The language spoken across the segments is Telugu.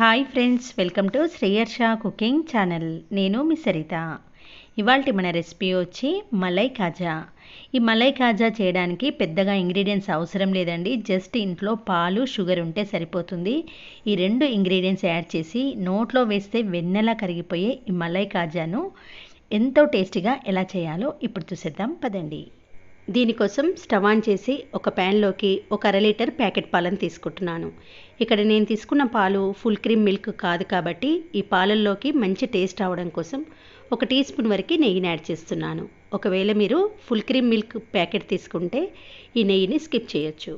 hi friends welcome to Shreyarsha cooking channel నేను మీ సరిత ఇవాళ మన రెసిపీ వచ్చి మలై కాజా ఈ మలై కాజా చేయడానికి పెద్దగా ఇంగ్రీడియంట్స్ అవసరం లేదండి జస్ట్ ఇంట్లో పాలు షుగర్ ఉంటే సరిపోతుంది ఈ రెండు ఇంగ్రీడియంట్స్ యాడ్ చేసి నోట్లో వేస్తే వెన్నెలా కరిగిపోయే ఈ మలై కాజాను ఎంతో టేస్టీగా ఎలా చేయాలో ఇప్పుడు చూసేద్దాం పదండి దీనికోసం స్టవ్ ఆన్ చేసి ఒక ప్యాన్లోకి ఒక అర లీటర్ ప్యాకెట్ పాలను తీసుకుంటున్నాను ఇక్కడ నేను తీసుకున్న పాలు ఫుల్ క్రీమ్ మిల్క్ కాదు కాబట్టి ఈ పాలల్లోకి మంచి టేస్ట్ అవడం కోసం ఒక టీ స్పూన్ వరకు నెయ్యిని యాడ్ చేస్తున్నాను ఒకవేళ మీరు ఫుల్ క్రీమ్ మిల్క్ ప్యాకెట్ తీసుకుంటే ఈ నెయ్యిని స్కిప్ చేయొచ్చు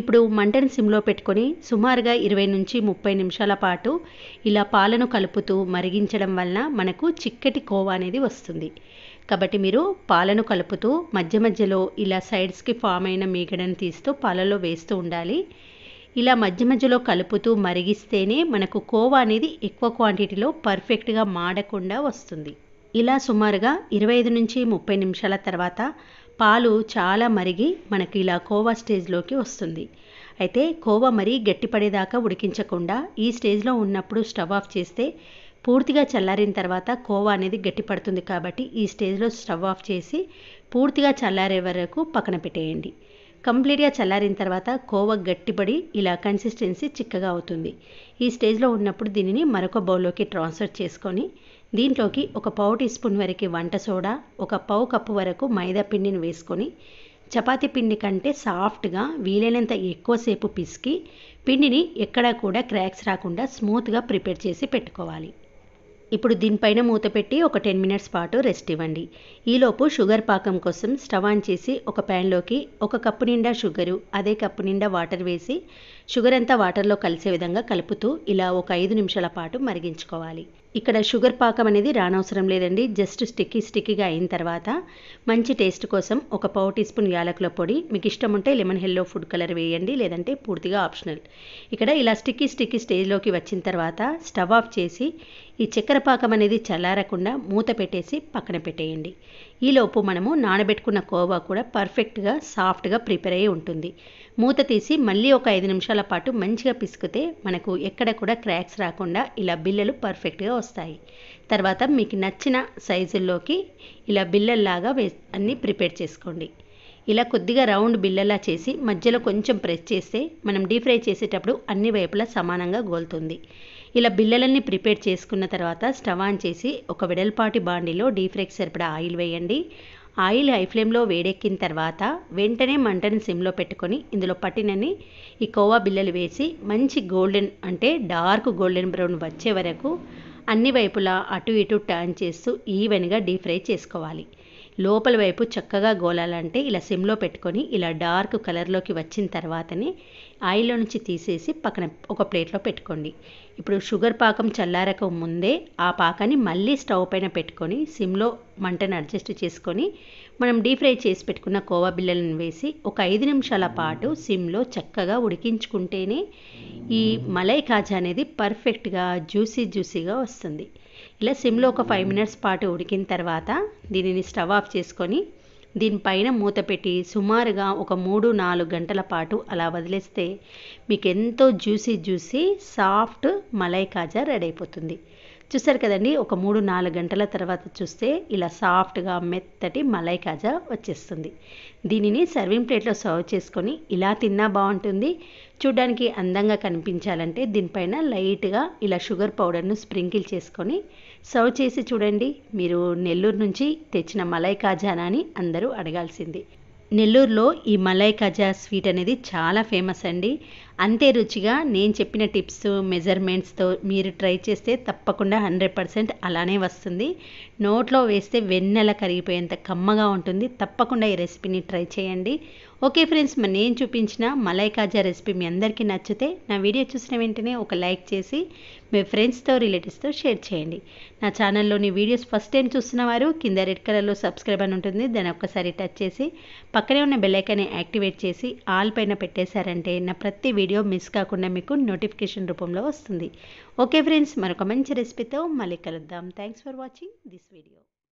ఇప్పుడు మంటను సిమ్లో పెట్టుకొని సుమారుగా ఇరవై నుంచి ముప్పై నిమిషాల పాటు ఇలా పాలను కలుపుతూ మరిగించడం వలన మనకు చిక్కటి కోవా అనేది వస్తుంది కాబట్టి మీరు పాలను కలుపుతూ మధ్య మధ్యలో ఇలా సైడ్స్కి ఫామ్ అయిన మీగడను తీస్తూ పాలలో వేస్తూ ఉండాలి ఇలా మధ్య మధ్యలో కలుపుతూ మరిగిస్తేనే మనకు కోవా అనేది ఎక్కువ క్వాంటిటీలో పర్ఫెక్ట్గా మాడకుండా వస్తుంది ఇలా సుమారుగా ఇరవై ఐదు నుంచి ముప్పై నిమిషాల తర్వాత పాలు చాలా మరిగి మనకి ఇలా కోవా స్టేజ్లోకి వస్తుంది అయితే కోవా మరీ గట్టిపడేదాకా ఉడికించకుండా ఈ స్టేజ్లో ఉన్నప్పుడు స్టవ్ ఆఫ్ చేస్తే పూర్తిగా చల్లారిన తర్వాత కోవా అనేది గట్టిపడుతుంది కాబట్టి ఈ స్టేజ్లో స్టవ్ ఆఫ్ చేసి పూర్తిగా చల్లారే వరకు పక్కన పెట్టేయండి కంప్లీట్గా చల్లారిన తర్వాత కోవ గట్టిపడి ఇలా కన్సిస్టెన్సీ చిక్కగా అవుతుంది ఈ స్టేజ్లో ఉన్నప్పుడు దీనిని మరొక బౌల్లోకి ట్రాన్స్ఫర్ చేసుకొని దీంట్లోకి ఒక పావు టీ స్పూన్ వరకు వంట సోడా ఒక పావు కప్పు వరకు మైదా పిండిని వేసుకొని చపాతి పిండి కంటే సాఫ్ట్గా వీలైనంత ఎక్కువసేపు పిసికి పిండిని ఎక్కడా కూడా క్రాక్స్ రాకుండా స్మూత్గా ప్రిపేర్ చేసి పెట్టుకోవాలి ఇప్పుడు దీనిపైన మూత పెట్టి ఒక టెన్ మినిట్స్ పాటు రెస్ట్ ఇవ్వండి ఈలోపు షుగర్ పాకం కోసం స్టవ్ ఆన్ చేసి ఒక ప్యాన్లోకి ఒక కప్పు నిండా షుగరు అదే కప్పు నిండా వాటర్ వేసి షుగర్ అంతా వాటర్లో కలిసే విధంగా కలుపుతూ ఇలా ఒక ఐదు నిమిషాల పాటు మరిగించుకోవాలి ఇక్కడ షుగర్ పాకం అనేది రానవసరం లేదండి జస్ట్ స్టిక్కీ స్టిక్కీగా అయిన తర్వాత మంచి టేస్ట్ కోసం ఒక పావు టీ స్పూన్ యాలకుల పొడి మీకు ఇష్టం ఉంటే లెమన్ హెల్లో ఫుడ్ కలర్ వేయండి లేదంటే పూర్తిగా ఆప్షనల్ ఇక్కడ ఇలా స్టిక్కీ స్టిక్కీ స్టేజ్లోకి వచ్చిన తర్వాత స్టవ్ ఆఫ్ చేసి ఈ చక్కెర పాకం అనేది చల్లారకుండా మూత పెట్టేసి పక్కన పెట్టేయండి ఈలోపు మనము నానబెట్టుకున్న కోవా కూడా పర్ఫెక్ట్గా సాఫ్ట్గా ప్రిపేర్ అయ్యి ఉంటుంది మూత తీసి మళ్ళీ ఒక ఐదు నిమిషాల పాటు మంచిగా పిసుకుతే మనకు ఎక్కడ కూడా క్రాక్స్ రాకుండా ఇలా బిల్లలు పర్ఫెక్ట్గా వస్తాయి తర్వాత మీకు నచ్చిన సైజుల్లోకి ఇలా బిల్లల్లాగా వే అన్నీ ప్రిపేర్ చేసుకోండి ఇలా కొద్దిగా రౌండ్ బిల్లలా చేసి మధ్యలో కొంచెం ప్రెస్ చేస్తే మనం డీప్ ఫ్రై చేసేటప్పుడు అన్ని వైపులా సమానంగా గోలుతుంది ఇలా బిల్లలన్నీ ప్రిపేర్ చేసుకున్న తర్వాత స్టవ్ ఆన్ చేసి ఒక వెడల్పాటి బాండిలో డీ ఫ్రైకి సరిపడా ఆయిల్ వేయండి ఆయిల్ హై ఫ్లేమ్లో వేడెక్కిన తర్వాత వెంటనే మంటని సిమ్లో పెట్టుకొని ఇందులో పట్టినని ఈ కోవా బిల్లలు వేసి మంచి గోల్డెన్ అంటే డార్క్ గోల్డెన్ బ్రౌన్ వచ్చే వరకు అన్ని వైపులా అటు ఇటు టర్న్ చేస్తూ ఈవెన్గా డీ ఫ్రై చేసుకోవాలి లోపల వైపు చక్కగా గోలాలంటే ఇలా సిమ్లో పెట్టుకొని ఇలా డార్క్ కలర్లోకి వచ్చిన తర్వాతనే ఆయిల్లో నుంచి తీసేసి పక్కన ఒక ప్లేట్లో పెట్టుకోండి ఇప్పుడు షుగర్ పాకం చల్లారక ముందే ఆ పాకాన్ని మళ్ళీ స్టవ్ పైన పెట్టుకొని సిమ్లో మంటను అడ్జస్ట్ చేసుకొని మనం డీప్ ఫ్రై చేసి పెట్టుకున్న కోవా బిళ్ళలను వేసి ఒక ఐదు నిమిషాల పాటు సిమ్లో చక్కగా ఉడికించుకుంటేనే ఈ మలై కాజా అనేది పర్ఫెక్ట్గా జ్యూసీ జ్యూసీగా వస్తుంది ఇలా సిమ్లో ఒక ఫైవ్ మినిట్స్ పాటు ఉడికిన తర్వాత దీనిని స్టవ్ ఆఫ్ ఆఫ్ చేసుకొని దీనిపైన మూత పెట్టి సుమారుగా ఒక మూడు నాలుగు గంటల పాటు అలా వదిలేస్తే మీకు ఎంతో juicy juicy soft malai kaja ready అయిపోతుంది చూసారు కదండి ఒక మూడు నాలుగు గంటల తర్వాత చూస్తే ఇలా సాఫ్ట్గా మెత్తటి మలై కాజా వచ్చేస్తుంది దీనిని సర్వింగ్ ప్లేట్లో సర్వ్ చేసుకొని ఇలా తిన్నా బాగుంటుంది చూడ్డానికి అందంగా కనిపించాలంటే దీనిపైన లైట్గా ఇలా షుగర్ పౌడర్ను స్ప్రింకిల్ చేసుకొని సర్వ్ చేసి చూడండి మీరు నెల్లూరు నుంచి తెచ్చిన మలై అని అందరూ అడగాల్సింది నెల్లూరులో ఈ మలై కాజా స్వీట్ అనేది చాలా ఫేమస్ అండి అంతే రుచిగా నేను చెప్పిన టిప్స్ మెజర్మెంట్స్తో మీరు ట్రై చేస్తే తప్పకుండా హండ్రెడ్ పర్సెంట్ అలానే వస్తుంది నోట్లో వేస్తే వెన్నెల కరిగిపోయేంత కమ్మగా ఉంటుంది తప్పకుండా ఈ రెసిపీని ట్రై చేయండి ఓకే ఫ్రెండ్స్ మరి నేను చూపించిన మలై కాజా రెసిపీ మీ అందరికీ నచ్చితే నా వీడియో చూసిన వెంటనే ఒక లైక్ చేసి మీ ఫ్రెండ్స్తో రిలేటివ్స్తో షేర్ చేయండి నా ఛానల్లోని వీడియోస్ ఫస్ట్ టైం చూస్తున్న వారు కింద రెడ్ కలర్లో సబ్స్క్రైబ్ అని ఉంటుంది దాన్ని ఒక్కసారి టచ్ చేసి పక్కనే ఉన్న బెల్లైకాన్ని యాక్టివేట్ చేసి ఆల్ పైన పెట్టేశారంటే నా ప్రతి వీడియో మిస్ కాకుండా మీకు నోటిఫికేషన్ రూపంలో వస్తుంది ఓకే ఫ్రెండ్స్ మరొక మంచి రెసిపీతో మళ్ళీ కలుద్దాం thanks for watching this video